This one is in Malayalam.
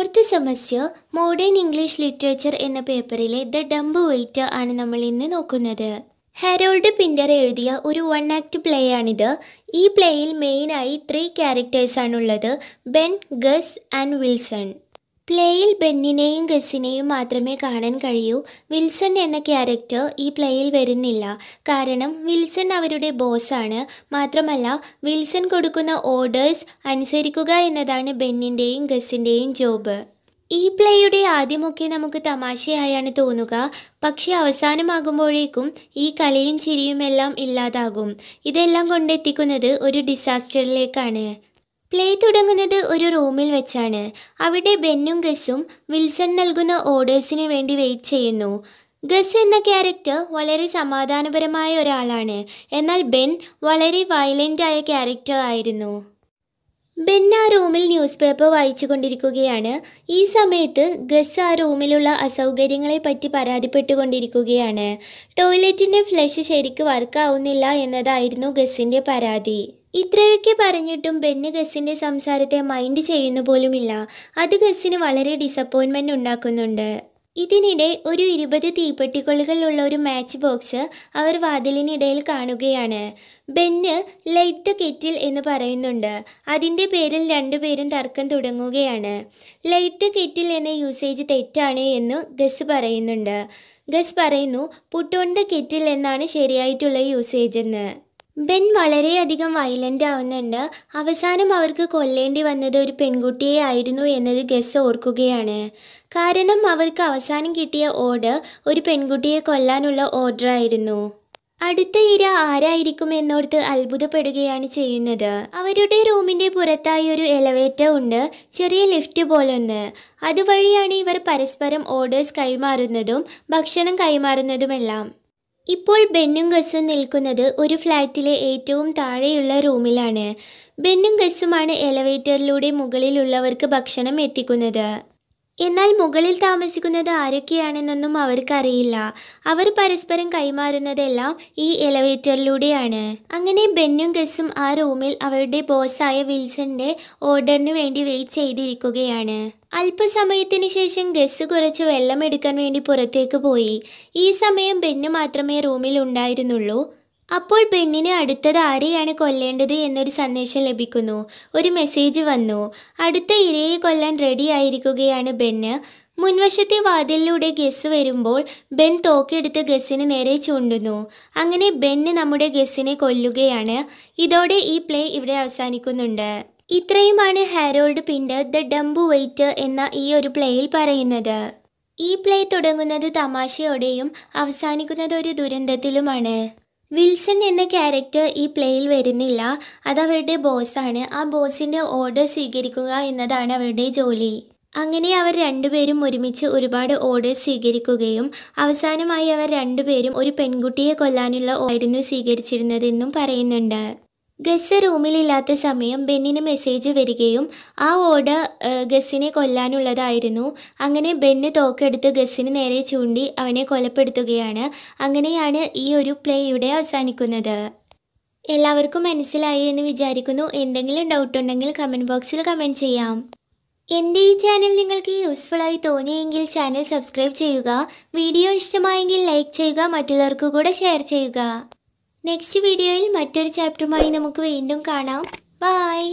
fourth semester modern English literature എന്ന പേപ്പറിലെ ദ ഡംബ് വെയിറ്റർ ആണ് നമ്മൾ ഇന്ന് നോക്കുന്നത് ഹെറോൾഡ് പിൻഡർ എഴുതിയ ഒരു വൺ ആക്ട് പ്ലേ ആണിത് ഈ പ്ലേയിൽ മെയിനായി ത്രീ ക്യാരക്ടേഴ്സാണുള്ളത് ബെൻ ഗസ് ആൻഡ് വിൽസൺ പ്ലേയിൽ ബെന്നിനെയും ഗസിനെയും മാത്രമേ കാണാൻ കഴിയൂ വിൽസൺ എന്ന ക്യാരക്ടർ ഈ പ്ലേയിൽ വരുന്നില്ല കാരണം വിൽസൺ അവരുടെ ബോസാണ് മാത്രമല്ല വിൽസൺ കൊടുക്കുന്ന ഓർഡേഴ്സ് അനുസരിക്കുക എന്നതാണ് ബെന്നിൻ്റെയും ഗസിൻ്റെയും ജോബ് ഈ പ്ലേയുടെ ആദ്യമൊക്കെ നമുക്ക് തമാശയായാണ് തോന്നുക പക്ഷേ അവസാനമാകുമ്പോഴേക്കും ഈ കളിയും ചിരിയുമെല്ലാം എല്ലാം ഇല്ലാതാകും ഇതെല്ലാം കൊണ്ടെത്തിക്കുന്നത് ഒരു ഡിസാസ്റ്ററിലേക്കാണ് പ്ലേ തുടങ്ങുന്നത് ഒരു റൂമിൽ വെച്ചാണ് അവിടെ ബെന്നും ഗസും വിൽസൺ നൽകുന്ന ഓർഡേഴ്സിന് വേണ്ടി വെയിറ്റ് ചെയ്യുന്നു ഗസ് എന്ന ക്യാരക്ടർ വളരെ സമാധാനപരമായ ഒരാളാണ് എന്നാൽ ബെൻ വളരെ ആയ ക്യാരക്ടർ ആയിരുന്നു ബെൻ ആ റൂമിൽ ന്യൂസ് പേപ്പർ വായിച്ചു കൊണ്ടിരിക്കുകയാണ് ഈ സമയത്ത് ഗസ് ആ റൂമിലുള്ള അസൗകര്യങ്ങളെപ്പറ്റി പരാതിപ്പെട്ടുകൊണ്ടിരിക്കുകയാണ് ടോയ്ലറ്റിൻ്റെ ഫ്ലഷ് ശരിക്ക് വർക്കാവുന്നില്ല എന്നതായിരുന്നു ഗസിൻ്റെ പരാതി ഇത്രയൊക്കെ പറഞ്ഞിട്ടും ബെന്ന് ഗസിൻ്റെ സംസാരത്തെ മൈൻഡ് ചെയ്യുന്ന പോലുമില്ല അത് ഗസിന് വളരെ ഡിസപ്പോയിൻമെൻ്റ് ഉണ്ടാക്കുന്നുണ്ട് ഇതിനിടെ ഒരു ഇരുപത് തീപ്പെട്ടിക്കൊള്ളുകളുള്ള ഒരു മാച്ച് ബോക്സ് അവർ വാതിലിനിടയിൽ കാണുകയാണ് ബെന്ന് ലൈറ്റ് ദ കെറ്റിൽ എന്ന് പറയുന്നുണ്ട് അതിൻ്റെ പേരിൽ രണ്ടുപേരും തർക്കം തുടങ്ങുകയാണ് ലൈറ്റ് ദ കെറ്റിൽ എന്ന യൂസേജ് തെറ്റാണ് എന്ന് ഗസ് പറയുന്നുണ്ട് ഗസ് പറയുന്നു പുട്ടോൺ ദ കെറ്റിൽ എന്നാണ് ശരിയായിട്ടുള്ള യൂസേജ് എന്ന് ബെൻ വളരെയധികം വയലൻ്റ് ആവുന്നുണ്ട് അവസാനം അവർക്ക് കൊല്ലേണ്ടി വന്നത് ഒരു പെൺകുട്ടിയെ ആയിരുന്നു എന്നത് ഗസ് ഓർക്കുകയാണ് കാരണം അവർക്ക് അവസാനം കിട്ടിയ ഓർഡർ ഒരു പെൺകുട്ടിയെ കൊല്ലാനുള്ള ഓർഡർ ആയിരുന്നു അടുത്ത ഇര ആരായിരിക്കും എന്നോർത്ത് അത്ഭുതപ്പെടുകയാണ് ചെയ്യുന്നത് അവരുടെ റൂമിൻ്റെ പുറത്തായി ഒരു എലവേറ്റർ ഉണ്ട് ചെറിയ ലിഫ്റ്റ് പോലൊന്ന് അതുവഴിയാണ് ഇവർ പരസ്പരം ഓർഡേഴ്സ് കൈമാറുന്നതും ഭക്ഷണം കൈമാറുന്നതുമെല്ലാം ഇപ്പോൾ ബെന്നും ഗസും നിൽക്കുന്നത് ഒരു ഫ്ലാറ്റിലെ ഏറ്റവും താഴെയുള്ള റൂമിലാണ് ബെന്നും ഗസുമാണ് എലവേറ്ററിലൂടെ മുകളിലുള്ളവർക്ക് ഭക്ഷണം എത്തിക്കുന്നത് എന്നാൽ മുകളിൽ താമസിക്കുന്നത് ആരൊക്കെയാണെന്നൊന്നും അവർക്കറിയില്ല അവർ പരസ്പരം കൈമാറുന്നതെല്ലാം ഈ എലവേറ്ററിലൂടെയാണ് അങ്ങനെ ബെന്നും ഗസും ആ റൂമിൽ അവരുടെ ബോസായ വിൽസന്റെ ഓർഡറിന് വേണ്ടി വെയിറ്റ് ചെയ്തിരിക്കുകയാണ് അല്പസമയത്തിന് ശേഷം ഗസ് കുറച്ച് വെള്ളം എടുക്കാൻ വേണ്ടി പുറത്തേക്ക് പോയി ഈ സമയം ബെന്നു മാത്രമേ റൂമിൽ ഉണ്ടായിരുന്നുള്ളൂ അപ്പോൾ പെണ്ണിന് അടുത്തത് ആരെയാണ് കൊല്ലേണ്ടത് എന്നൊരു സന്ദേശം ലഭിക്കുന്നു ഒരു മെസ്സേജ് വന്നു അടുത്ത ഇരയെ കൊല്ലാൻ റെഡിയായിരിക്കുകയാണ് ബെന്ന് മുൻവശത്തെ വാതിലിലൂടെ ഗസ് വരുമ്പോൾ ബെൻ തോക്കെടുത്ത് ഗസിന് നേരെ ചൂണ്ടുന്നു അങ്ങനെ ബെന്ന് നമ്മുടെ ഗസിനെ കൊല്ലുകയാണ് ഇതോടെ ഈ പ്ലേ ഇവിടെ അവസാനിക്കുന്നുണ്ട് ഇത്രയുമാണ് Harold Pinter the dumb waiter എന്ന ഈ ഒരു പ്ലേയിൽ പറയുന്നത് ഈ പ്ലേ തുടങ്ങുന്നത് തമാശയോടെയും അവസാനിക്കുന്നത് ഒരു ദുരന്തത്തിലുമാണ് വിൽസൺ എന്ന ക്യാരക്ടർ ഈ പ്ലേയിൽ വരുന്നില്ല അവരുടെ ബോസാണ് ആ ബോസിൻ്റെ ഓർഡർ സ്വീകരിക്കുക എന്നതാണ് അവരുടെ ജോലി അങ്ങനെ അവർ രണ്ടുപേരും ഒരുമിച്ച് ഒരുപാട് ഓർഡേഴ്സ് സ്വീകരിക്കുകയും അവസാനമായി അവർ രണ്ടുപേരും ഒരു പെൺകുട്ടിയെ കൊല്ലാനുള്ള ആയിരുന്നു സ്വീകരിച്ചിരുന്നതെന്നും പറയുന്നുണ്ട് ഗസ് റൂമിലില്ലാത്ത സമയം ബെന്നിന് മെസ്സേജ് വരികയും ആ ഓർഡർ ഗസ്സിനെ കൊല്ലാനുള്ളതായിരുന്നു അങ്ങനെ ബെന്ന് തോക്കെടുത്ത് ഗസ്സിന് നേരെ ചൂണ്ടി അവനെ കൊലപ്പെടുത്തുകയാണ് അങ്ങനെയാണ് ഈ ഒരു പ്ലേ അവസാനിക്കുന്നത് എല്ലാവർക്കും മനസ്സിലായി എന്ന് വിചാരിക്കുന്നു എന്തെങ്കിലും ഡൗട്ട് ഉണ്ടെങ്കിൽ കമൻറ്റ് ബോക്സിൽ കമൻറ്റ് ചെയ്യാം എൻ്റെ ഈ ചാനൽ നിങ്ങൾക്ക് യൂസ്ഫുള്ളായി തോന്നിയെങ്കിൽ ചാനൽ സബ്സ്ക്രൈബ് ചെയ്യുക വീഡിയോ ഇഷ്ടമായെങ്കിൽ ലൈക്ക് ചെയ്യുക മറ്റുള്ളവർക്ക് കൂടെ ഷെയർ ചെയ്യുക നെക്സ്റ്റ് വീഡിയോയിൽ മറ്റൊരു ചാപ്റ്ററുമായി നമുക്ക് വീണ്ടും കാണാം ബായ്